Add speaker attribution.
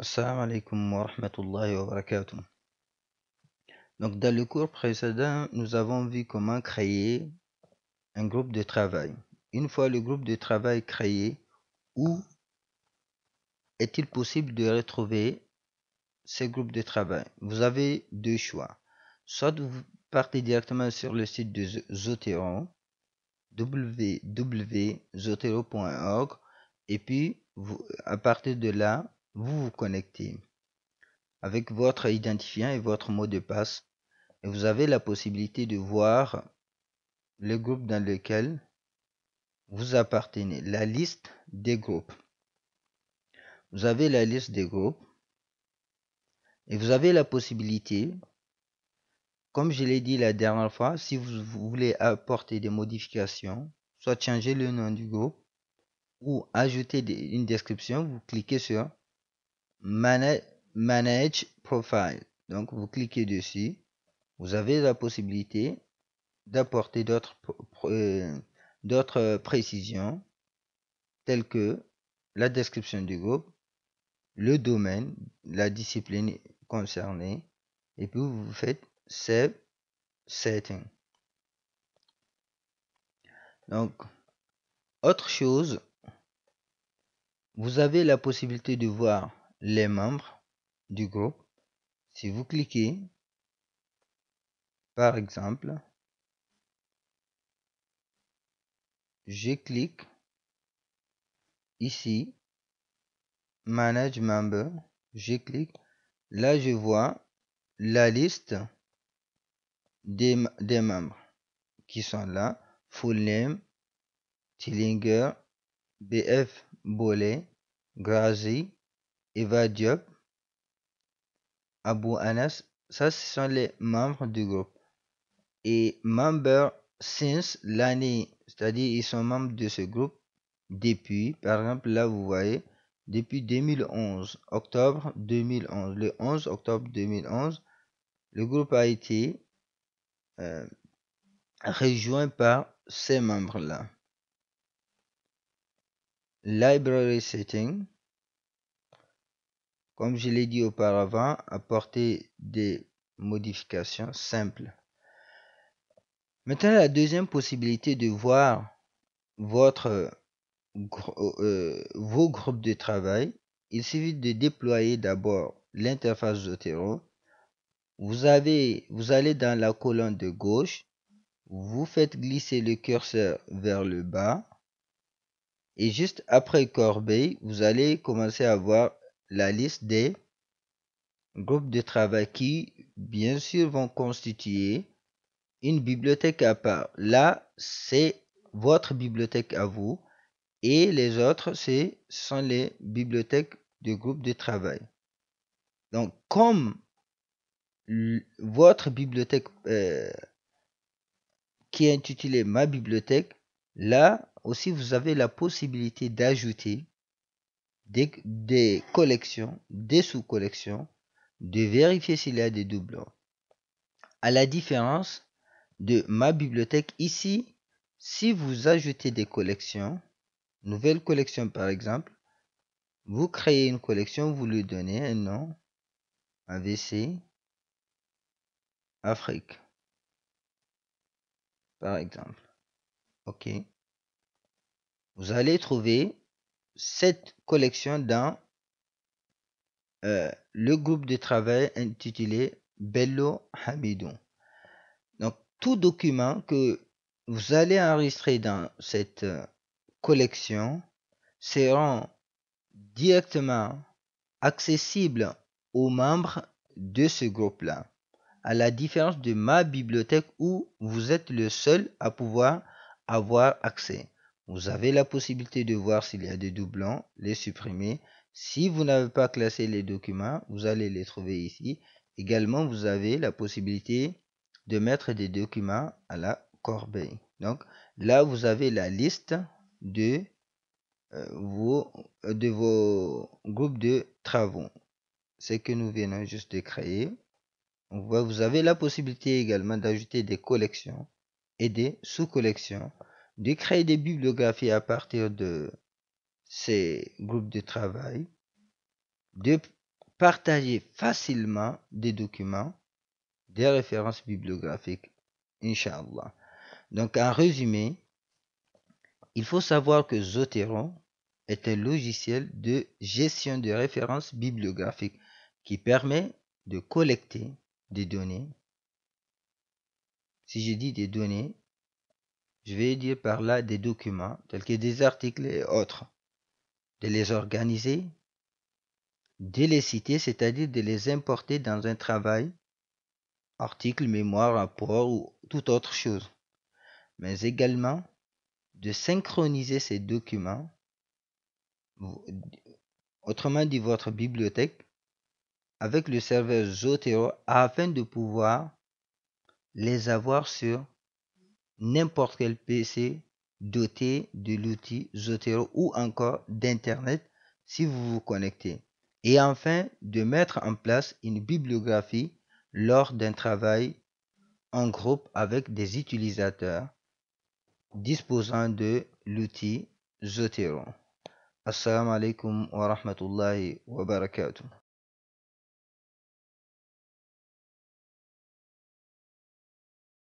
Speaker 1: Assalamu alaikum wa rahmatullahi wa barakatuh. Donc, dans le cours précédent, nous avons vu comment créer un groupe de travail. Une fois le groupe de travail créé, où est-il possible de retrouver ce groupe de travail Vous avez deux choix. Soit vous partez directement sur le site de Zotero, www.zotero.org, et puis vous, à partir de là, vous vous connectez avec votre identifiant et votre mot de passe et vous avez la possibilité de voir le groupe dans lequel vous appartenez, la liste des groupes. Vous avez la liste des groupes et vous avez la possibilité, comme je l'ai dit la dernière fois, si vous voulez apporter des modifications, soit changer le nom du groupe ou ajouter une description, vous cliquez sur Manage, Profile. Donc vous cliquez dessus. Vous avez la possibilité d'apporter d'autres euh, d'autres précisions telles que la description du groupe, le domaine, la discipline concernée et puis vous faites Save Setting. Donc, autre chose, vous avez la possibilité de voir les membres du groupe si vous cliquez par exemple je clique ici manage member je clique là je vois la liste des, des membres qui sont là full name tillinger bf bolet grazi Eva Diop, Abou Anas, ça ce sont les membres du groupe. Et member since l'année, c'est-à-dire ils sont membres de ce groupe depuis, par exemple là vous voyez, depuis 2011, octobre 2011, le 11 octobre 2011, le groupe a été euh, rejoint par ces membres-là. Library setting, comme je l'ai dit auparavant, apporter des modifications simples. Maintenant, la deuxième possibilité de voir votre, euh, euh, vos groupes de travail, il suffit de déployer d'abord l'interface Zotero. Vous, avez, vous allez dans la colonne de gauche, vous faites glisser le curseur vers le bas et juste après Corbeil, vous allez commencer à voir la liste des groupes de travail qui, bien sûr, vont constituer une bibliothèque à part. Là, c'est votre bibliothèque à vous et les autres, ce sont les bibliothèques de groupe de travail. Donc, comme votre bibliothèque euh, qui est intitulée Ma bibliothèque, là aussi vous avez la possibilité d'ajouter des, collections, des sous-collections, de vérifier s'il y a des doublons. À la différence de ma bibliothèque ici, si vous ajoutez des collections, nouvelle collection par exemple, vous créez une collection, vous lui donnez un nom, AVC, Afrique, par exemple. OK. Vous allez trouver cette collection dans euh, le groupe de travail intitulé Bello Hamidou. Donc, tout document que vous allez enregistrer dans cette euh, collection sera directement accessible aux membres de ce groupe-là. À la différence de ma bibliothèque où vous êtes le seul à pouvoir avoir accès. Vous avez la possibilité de voir s'il y a des doublons, les supprimer. Si vous n'avez pas classé les documents, vous allez les trouver ici. Également, vous avez la possibilité de mettre des documents à la corbeille. Donc là, vous avez la liste de, euh, vos, de vos groupes de travaux. Ce que nous venons juste de créer. Vous avez la possibilité également d'ajouter des collections et des sous-collections de créer des bibliographies à partir de ces groupes de travail, de partager facilement des documents, des références bibliographiques, Inch'Allah. Donc, en résumé, il faut savoir que Zotero est un logiciel de gestion de références bibliographiques qui permet de collecter des données. Si je dis des données, je vais dire par là des documents, tels que des articles et autres, de les organiser, de les citer, c'est-à-dire de les importer dans un travail, article, mémoire, rapport ou toute autre chose, mais également de synchroniser ces documents, autrement dit votre bibliothèque, avec le serveur Zotero afin de pouvoir les avoir sur n'importe quel PC doté de l'outil Zotero ou encore d'Internet si vous vous connectez. Et enfin, de mettre en place une bibliographie lors d'un travail en groupe avec des utilisateurs disposant de l'outil Zotero. Assalamu alaikum wa rahmatullahi wa barakatuh.